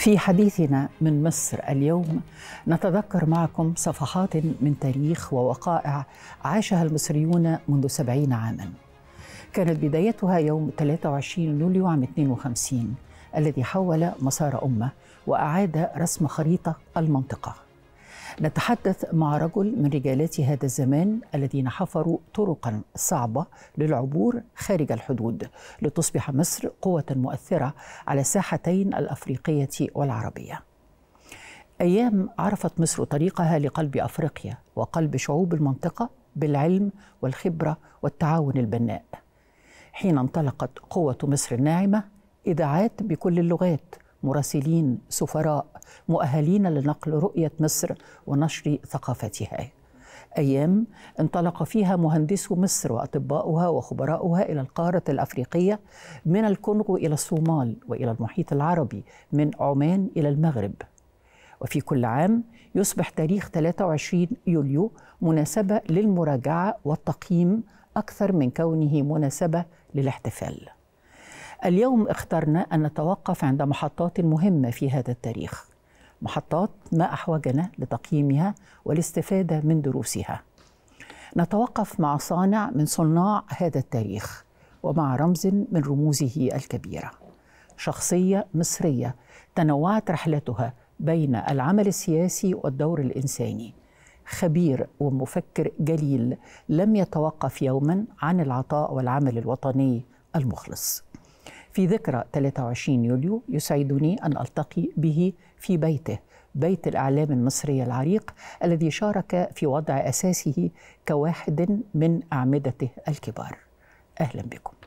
في حديثنا من مصر اليوم نتذكر معكم صفحات من تاريخ ووقائع عاشها المصريون منذ سبعين عاما كانت بدايتها يوم 23 يوليو عام 52 الذي حول مسار أمة وأعاد رسم خريطة المنطقة نتحدث مع رجل من رجالات هذا الزمان الذين حفروا طرقا صعبة للعبور خارج الحدود لتصبح مصر قوة مؤثرة على الساحتين الأفريقية والعربية أيام عرفت مصر طريقها لقلب أفريقيا وقلب شعوب المنطقة بالعلم والخبرة والتعاون البناء حين انطلقت قوة مصر الناعمة إذاعات بكل اللغات مراسلين سفراء مؤهلين لنقل رؤية مصر ونشر ثقافتها أيام انطلق فيها مهندسو مصر وأطباؤها وخبراؤها إلى القارة الأفريقية من الكونغو إلى الصومال وإلى المحيط العربي من عمان إلى المغرب وفي كل عام يصبح تاريخ 23 يوليو مناسبة للمراجعة والتقييم أكثر من كونه مناسبة للاحتفال اليوم اخترنا أن نتوقف عند محطات مهمة في هذا التاريخ محطات ما أحوجنا لتقييمها والاستفادة من دروسها نتوقف مع صانع من صناع هذا التاريخ ومع رمز من رموزه الكبيرة شخصية مصرية تنوعت رحلتها بين العمل السياسي والدور الإنساني خبير ومفكر جليل لم يتوقف يوما عن العطاء والعمل الوطني المخلص في ذكرى 23 يوليو يسعدني أن ألتقي به في بيته بيت الإعلام المصري العريق الذي شارك في وضع أساسه كواحد من أعمدته الكبار أهلا بكم